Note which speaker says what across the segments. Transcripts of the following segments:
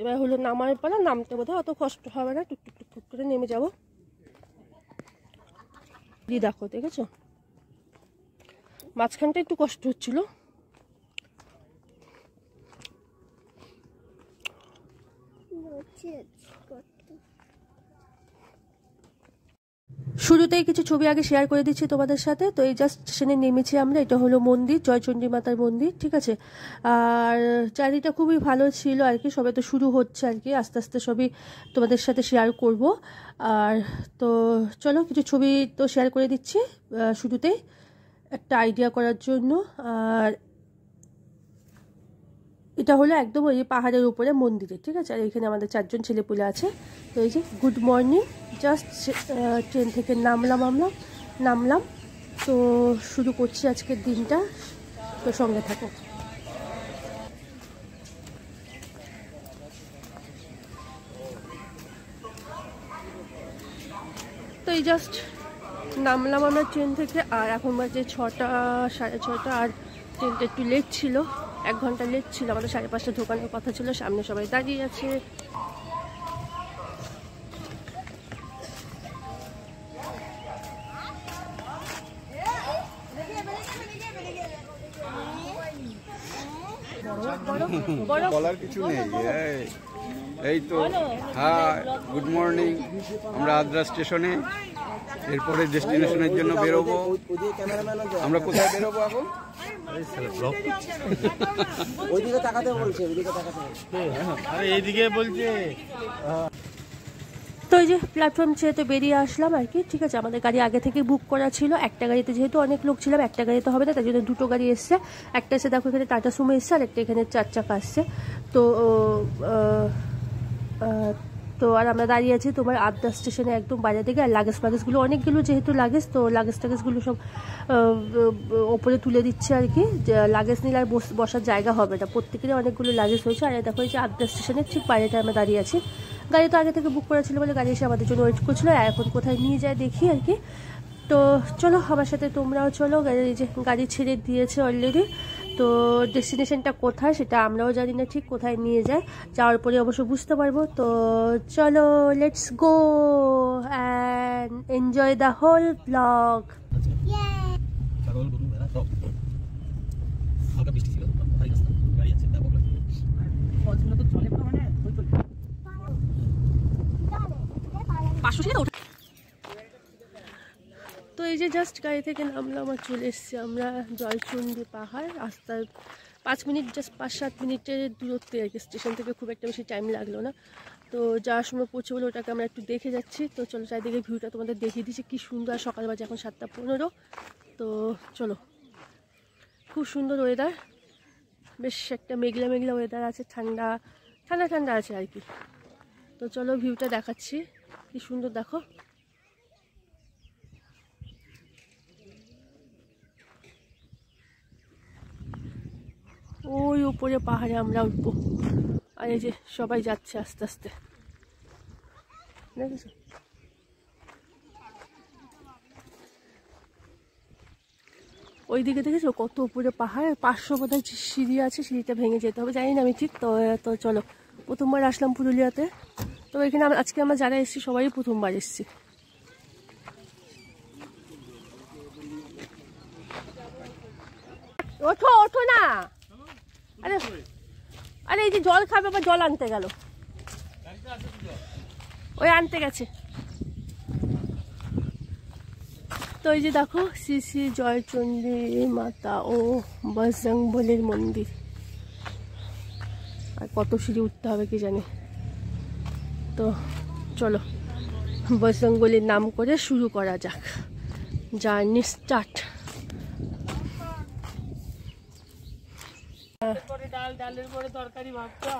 Speaker 1: এবার হলো নামার পালা নামতে বোধ অত কষ্ট হবে না টুক টুক টুক করে নেমে যাবো দিয়ে দেখো দেখেছো মাঝখানটা একটু কষ্ট হচ্ছিল হচ্ছে শুরুতেই কিছু ছবি আগে শেয়ার করে দিচ্ছি তোমাদের সাথে তো এই জাস্ট সেখানে নেমেছি আমরা এটা হলো মন্দির জয়চন্ডী মাতার মন্দির ঠিক আছে আর চারিটা খুবই ভালো ছিল আর কি সবাই তো শুরু হচ্ছে আর কি আস্তে আস্তে সবই তোমাদের সাথে শেয়ার করব আর তো চলো কিছু ছবি তো শেয়ার করে দিচ্ছি শুরুতেই একটা আইডিয়া করার জন্য আর এটা হলো একদম ওই পাহাড়ের উপরে মন্দিরে ঠিক আছে আর এখানে আমাদের চারজন ছেলেপুলে আছে তো এই যে গুড মর্নিং জাস্ট ট্রেন থেকে নামলাম আমরা নামলাম তো শুরু করছি আজকের দিনটা তো সঙ্গে থাকো তো এই জাস্ট নামলাম আমরা ট্রেন থেকে আর এখন বাজে ছটা সাড়ে ছটা আর ট্রেনটা একটু লেট ছিল এক ঘন্টা লেট ছিল আমাদের সাড়ে পাঁচটা ঢোকানোর কথা ছিল সামনে সবাই দাঁড়িয়ে আছে বলার কিছু নেই এই তো হ্যাঁ গুড মর্নিং আমরা আদ্রা স্টেশনে এরপরে ডেস্টিনেশনের জন্য বেরোবো আমরা কোথায় বেরোবো এখন তো এই যে প্ল্যাটফর্ম ছেড়ে তো বেরিয়ে আসলাম আর কি ঠিক আছে আমাদের গাড়ি আগে থেকে বুক করা ছিল একটা গাড়িতে যেহেতু অনেক লোক ছিলাম একটা গাড়িতে হবে না তাই জন্য দুটো গাড়ি এসছে একটা এসে দেখো এখানে টাটা সুমো এসছে আর একটা এখানে চার চাকা আসছে তো তো আর আমরা দাঁড়িয়ে আছি তোমার আবদা স্টেশনে একদম বাইরে থেকে আর লাগেজ ফাগেজগুলো অনেকগুলো যেহেতু লাগেজ তো লাগেজ টাগেজগুলো সব ওপরে তুলে দিচ্ছে আর কি লাগেজ নিলে আর বসার জায়গা হবে না প্রত্যেকেরই অনেকগুলো লাগেজ হয়েছে আর দেখো এই যে আবদা স্টেশনের ঠিক বাইরেতে আমরা দাঁড়িয়ে আছি গাড়ি তো আগে থেকে বুক করা ছিল বলে গাড়ি এসে আমাদের জন্য ওয়েট করছিলো আর এখন কোথায় নিয়ে যায় দেখি আর কি তো চলো আমার সাথে তোমরাও চলো গাড়ি যে গাড়ি ছেড়ে দিয়েছে অলরেডি তো ডেস্টিনেশনটা কোথায় সেটা আমরাও জানি না ঠিক কোথায় নিয়ে যায় যাওয়ার পরে অবশ্য বুঝতে পারবো তো চলো let's go and enjoy the whole blog এই যে জাস্ট গাড়ি থেকে নামলাম আর চলে এসছি আমরা জয়চন্ডী পাহাড় রাস্তায় পাঁচ মিনিট জাস্ট পাঁচ সাত মিনিটের দূরত্বে আর কি স্টেশন থেকে খুব একটা বেশি টাইম লাগলো না তো যাওয়ার সময় পৌঁছে বলে ওটাকে আমরা একটু দেখে যাচ্ছি তো চলো চারিদিকে ভিউটা তোমাদের দেখিয়ে দিচ্ছি কী সুন্দর সকাল বাজে এখন সাতটা পনেরো তো চলো খুব সুন্দর ওয়েদার বেশ একটা মেঘলা মেঘলা ওয়েদার আছে ঠান্ডা ঠান্ডা ঠান্ডা আছে আর কি তো চলো ভিউটা দেখাচ্ছি কী সুন্দর দেখো ওই উপরে পাহাড়ে আমরা উঠবো আর এই যে সবাই যাচ্ছে আস্তে আস্তে দেখেছো ওইদিকে দেখেছো কত উপরে পাহাড় পাঁচশো বোধহয় সিঁড়ি আছে সিঁড়িটা ভেঙে যেতে হবে জানি না আমি ঠিক তো তো চলো প্রথমবার আসলাম পুরুলিয়াতে তো এখানে আজকে আমরা যারা এসেছি সবাই প্রথমবার এসেছি ওঠো ওঠো না আরে আরে এই যে জল খাবে আবার জল আনতে গেল ওই আনতে গেছে তো এই যে দেখো শ্রী শ্রী জয়চন্ডী মাতা ও বলের মন্দির আর কত সিঁড়ি উঠতে হবে কি জানি তো চলো বজরংবলির নাম করে শুরু করা যাক জার্নি স্টার্ট ঝোলের পরে তরকারি ভাবটা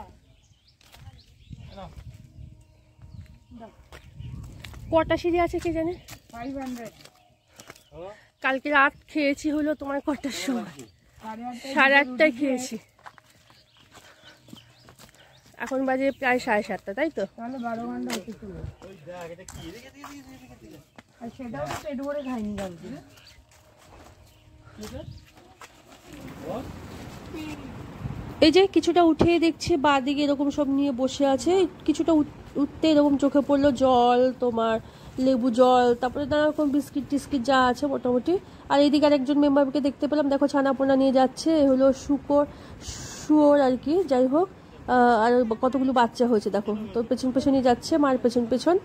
Speaker 1: কটা সিঁড়ি আছে কে জানে ফাইভ কালকে রাত খেয়েছি হলো তোমার কটার সময় সাড়ে আটটায় খেয়েছি এখন বাজে প্রায় সাড়ে সাতটা তাই তো সেটাও পেট ভরে খাইনি এই যে কিছুটা উঠে দেখছে বাদিকে এরকম সব নিয়ে বসে আছে কিছুটা উঠতে এরকম চোখে পড়লো জল তোমার লেবু জল তারপরে নানা রকম বিস্কিট টিস্কিট যা আছে মোটামুটি আর এদিকে আরেকজন মেম্বারকে দেখতে পেলাম দেখো ছানাপোনা নিয়ে যাচ্ছে এ হলো শুকর শুয়োর আর কি যাই হোক আর কতগুলো বাচ্চা হয়েছে দেখো তোর পেছন পেছনই যাচ্ছে মার পেছন পেছন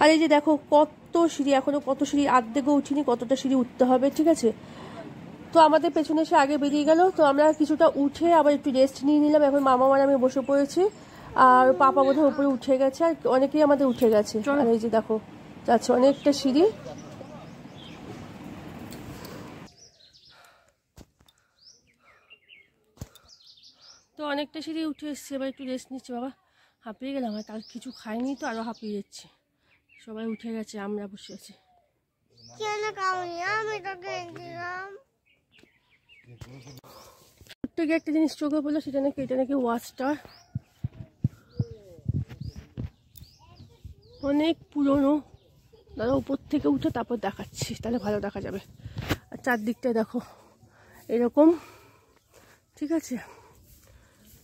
Speaker 1: আর এই যে দেখো কত সিঁড়ি এখনো কত সিঁড়ি আর্ধেকও উঠিনি কতটা সিঁড়ি উঠতে হবে ঠিক আছে তো আমাদের পেছনে সে আগে বেরিয়ে গেল তো আমরা কিছুটা উঠে আবার একটু রেস্ট নিয়ে নিলাম এখন মামা মানে আমি বসে পড়েছি আর পাপা বোধহয় উপরে উঠে গেছে আর অনেকেই আমাদের উঠে গেছে এই যে দেখো যাচ্ছে অনেকটা সিঁড়ি তো অনেকটা সিঁড়ি উঠে এসছে এবার একটু রেস্ট নিচ্ছে বাবা হাঁপিয়ে গেলাম আর তার কিছু খাইনি তো আরও হাঁপিয়ে যাচ্ছে সবাই উঠে গেছে আমরা বসে আছি আমি তো থেকে একটা জিনিস চোখে পড়লো সেটা নাকি এটা নাকি ওয়াচটার অনেক পুরনো দাদা উপর থেকে উঠে তারপর দেখাচ্ছি তাহলে ভালো দেখা যাবে আর চারদিকটা দেখো এরকম ঠিক আছে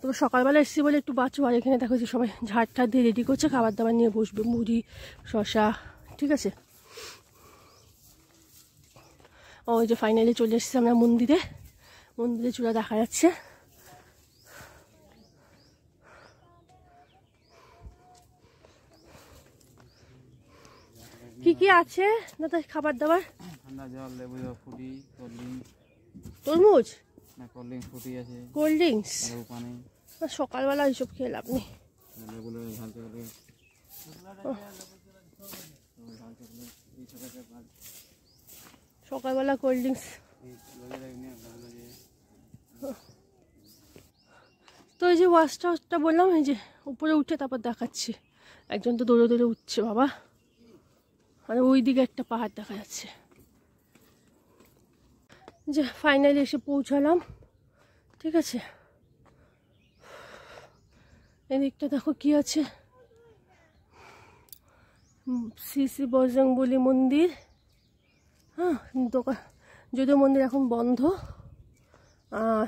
Speaker 1: তবে সকালবেলা এসছি বলে একটু বাঁচো আর এখানে দেখো যে সবাই ঝাড় ঠাড় দিয়ে রেডি করছে খাবার দাবার নিয়ে বসবে মুড়ি শশা ঠিক আছে ওই যে ফাইনালি চলে এসেছি আমরা মন্দিরে মন্দিরের চূড়া দেখা যাচ্ছে কি কি আছে দাদা খাবার দাবার ঠান্ডা জল লেবু ফুটি কোল্ড ড্রিঙ্কস তরমুজ না ফুটি আছে লেবু পানি সকালবেলা এইসব খেয়ে লাভ নেই ঝালতে সকালবেলা কোল্ড ড্রিঙ্কস তো এই যে ওয়াচ টাউসটা বললাম এই যে উপরে উঠে তারপর দেখাচ্ছি একজন তো দৌড়ে দৌড়ে উঠছে বাবা আর ওই দিকে একটা পাহাড় দেখা যাচ্ছে যে ফাইনালি এসে পৌঁছালাম ঠিক আছে এদিকটা দেখো কি আছে শ্রী শ্রী বলি মন্দির হ্যাঁ দোকান যদিও মন্দির এখন বন্ধ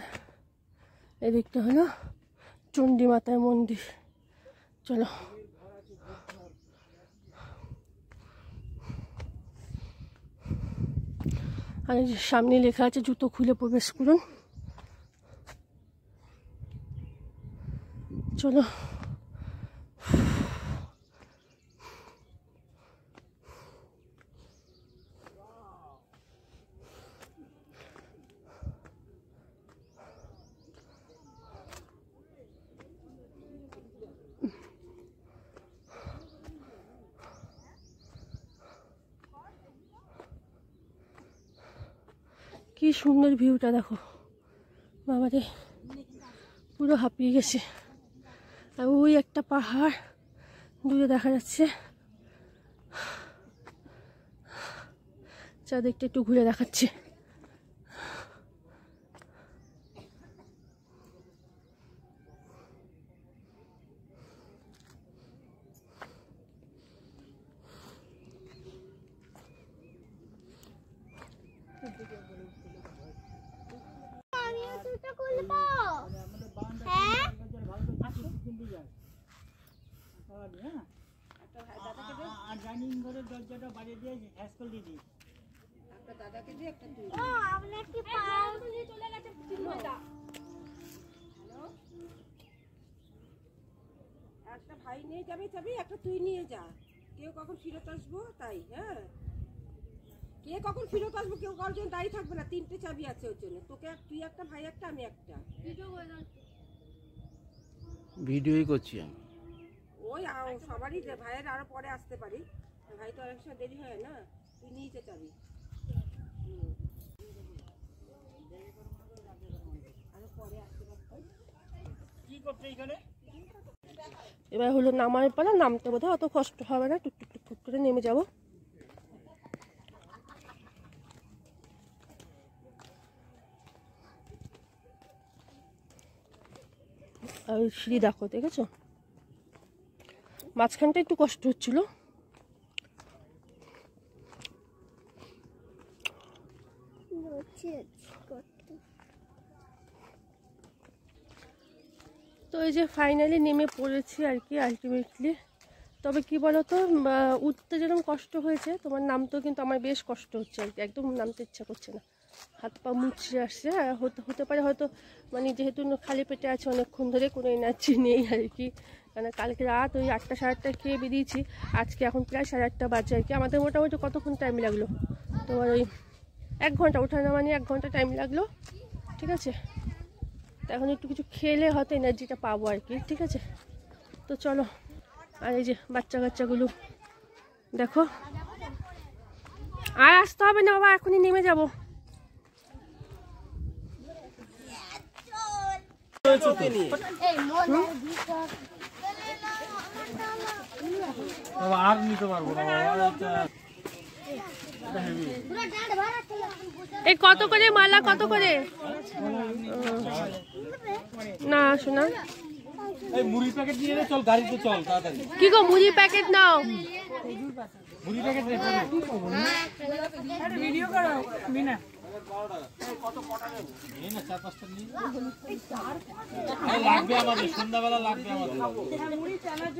Speaker 1: আর এদিকটা হলো চণ্ডী মাতার মন্দির চলো আর সামনে লেখা আছে জুতো খুলে প্রবেশ করুন চলো কি সুন্দর ভিউটা দেখো রে পুরো হাঁপিয়ে গেছে আর ওই একটা পাহাড় দূরে দেখা যাচ্ছে চাঁদ একটু একটু ঘুরে দেখাচ্ছে একটা একটা ভাই নিয়ে যাবে যাবি একটা তুই নিয়ে যা কেউ কখন ফিরত আসবো তাই হ্যাঁ এ কখন ফিরত আসবো কেউ কারোর জন্য দাঁড়িয়ে থাকবে না তিনটে চাবি আছে ওর জন্য তোকে তুই একটা ভাই একটা আমি একটা ভিডিওই করছি আমি ওই সবারই যে ভাইয়ের আরো পরে আসতে পারি ভাই তো অনেক সময় দেরি হয় না তুই নিচে চাবি এবার হলো নামার পালা নামতে বোধহয় অত কষ্ট হবে না টুকটুক টুক করে নেমে যাবো আর সিঁড়ি দেখো দেখেছো মাঝখানটা একটু কষ্ট হচ্ছিল তো এই যে ফাইনালি নেমে পড়েছি আর কি আলটিমেটলি তবে কি বলতো উঠতে যেরকম কষ্ট হয়েছে তোমার নামতেও কিন্তু আমার বেশ কষ্ট হচ্ছে আর কি একদম নামতে ইচ্ছা করছে না হাত পা মুচড়ে আসছে হ্যাঁ হতে হতে পারে হয়তো মানে যেহেতু খালি পেটে আছে অনেকক্ষণ ধরে কোনো এনার্জি নেই আর কি মানে কালকে রাত ওই আটটা সাড়ে আটটা খেয়ে বেরিয়েছি আজকে এখন প্রায় সাড়ে আটটা বাজে আর কি আমাদের মোটামুটি কতক্ষণ টাইম লাগলো তোমার ওই এক ঘন্টা ওঠানো মানে এক ঘন্টা টাইম লাগলো ঠিক আছে তো এখন একটু কিছু খেলে হয়তো এনার্জিটা পাবো আর কি ঠিক আছে তো চলো আর এই যে বাচ্চা কাচ্চাগুলো দেখো আর আসতে হবে না বাবা এখনই নেমে যাবো এই কত করে মালা কত করে না শোনা প্যাকেট কি গো মুড়ি প্যাকেট নাও মুড়ি প্যাকেট ভিডিও করো মিনা লাগবে আমাদের সন্ধ্যাবেলা লাগবে আমাদের